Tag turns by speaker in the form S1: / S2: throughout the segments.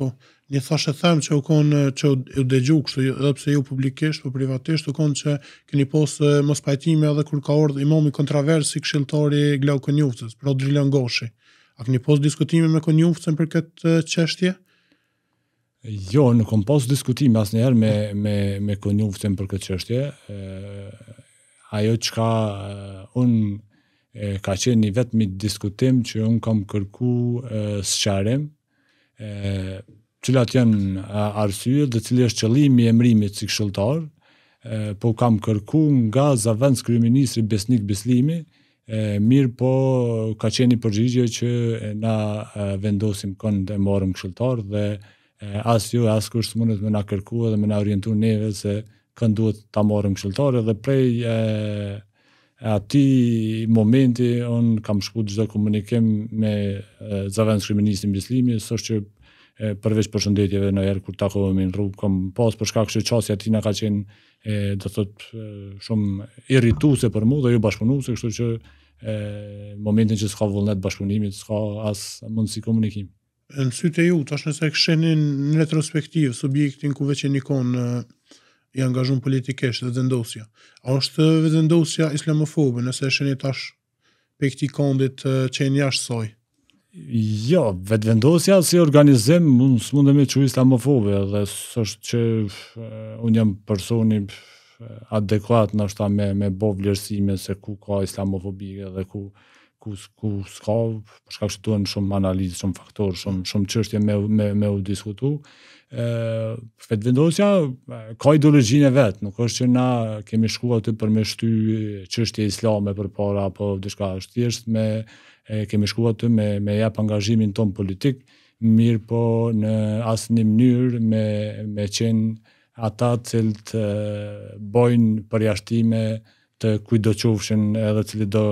S1: Po, një thash them që u konë që u dëgju kështu, jo, edhe pse ju publikisht, po privatisht, u konë që keni posë mos pajtimi edhe kur ka ordhë imomi i kontroversi këshilltori Glau Konjuftës, pro Goshi. A keni posë diskutime me Konjuftën për këtë qështje?
S2: Jo, nuk kom posë diskutime asë njerë me, me, me Konjuftën për këtë qështje. ë ajo që ka unë ka qenë një vetëmi diskutim që unë kam kërku së sëqarim, e, cilat janë arsye dhe cili është qëllimi i emrimit si këshilltar, po kam kërku nga zëvendës kryeministri Besnik Beslimi, e, mirë po ka qeni përgjigje që na vendosim kënd e marrëm këshilltar dhe as ju, as kërës mundet me na kërku dhe me na orientu neve se kënd duhet ta morëm këshilltar dhe prej e, ati momenti on kam shkuar çdo komunikim me zëvendës kriminalistë të Bislimit sot që e, përveç përshëndetjeve në herë kur takova me rrugë kam pas për shkak se çësia ti na ka qenë e, do të thot shumë irrituese për mua dhe jo bashkunuese kështu që e, momentin që s'ka vullnet bashkëpunimit, s'ka as mund si komunikim
S1: në sytë e jut tash nëse e në retrospektiv subjektin ku veçeni kon i angazhun politikisht dhe vendosja. A është vendosja islamofobe nëse e shenit tash pe këti kondit që e jashtë soi?
S2: Jo, vetë vendosja si organizim, unë së mundem e që islamofobe dhe sështë që unë jam personi adekuat në me, me bo se ku ka islamofobike dhe ku ku ku s'ka për shkak se shumë analizë, shumë faktorë, shumë shumë çështje me me me u diskutu. ë vetë vendosja ka ideologjinë vet, nuk është që na kemi shkuar aty për me shty çështje islame për para apo diçka është thjesht me e, kemi shkuar aty me me jap angazhimin ton politik, mirë po në asnjë mënyrë me me qenë ata cilët bojnë përjashtime të kujdoqofshin edhe cili do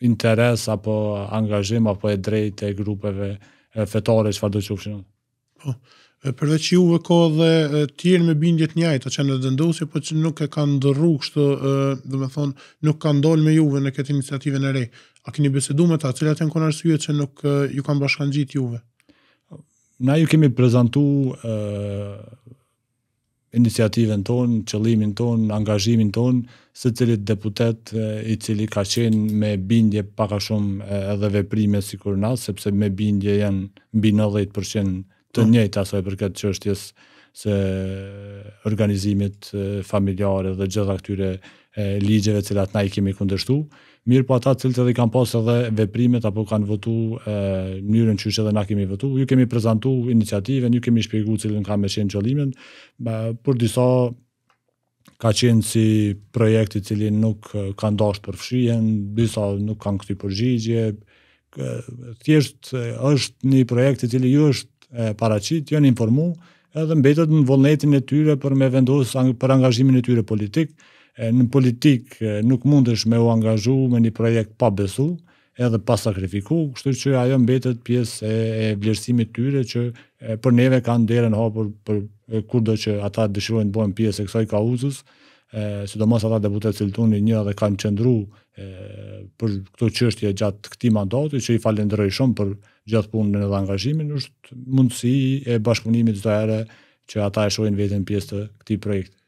S2: interes apo angazhim apo e drejtë e grupeve fetare çfarë do të qofshin.
S1: Po. Përveç juve ka edhe tjerë me bindje të njëjta që në dëndosje, po që nuk e kanë ndërru kështu, do të thonë, nuk kanë dalë me juve në këtë iniciativë në re. A keni biseduar me ta, cilat në kon arsyet që nuk ju kanë gjitë juve?
S2: Na ju kemi prezantuar iniciativen ton, qëllimin ton, angazhimin ton, së cilit deputet i cili ka qenë me bindje paka shumë edhe veprime si kur nasë, sepse me bindje janë bi 10% të mm. njëjtë asoj për këtë që është jesë se organizimit familjarë dhe gjitha këtyre ligjeve cilat na i kemi kundështu mirë po ata cilët edhe kanë pasë edhe veprimet apo kanë votu e, njërën që shë edhe na kemi votu, ju kemi prezentu iniciative, ju kemi shpjegu cilën ka me qenë qëllimin, por për disa ka qenë si projekti cilin nuk kanë dashtë përfshien, disa nuk kanë këti përgjigje, thjesht është një projekti cili ju është e, paracit, ju informu, edhe mbetët në volnetin e tyre për me vendosë për angazhimin e tyre politikë, në politik nuk mundesh me u angazhu me një projekt pa besu, edhe pa sakrifiku, kështu që ajo mbetet pjesë e, e vlerësimit tyre që e, për neve kanë derën hapur për kurdo që ata dëshirojnë të bëhen pjesë e kësaj kauzës, ë sidomos ata deputetë të një edhe kanë qëndru për këtë çështje gjatë këtij mandati që i falenderoj shumë për gjithë punën dhe angazhimin, është mundësi e bashkëpunimit çdo që ata e shohin veten pjesë të këtij projekti.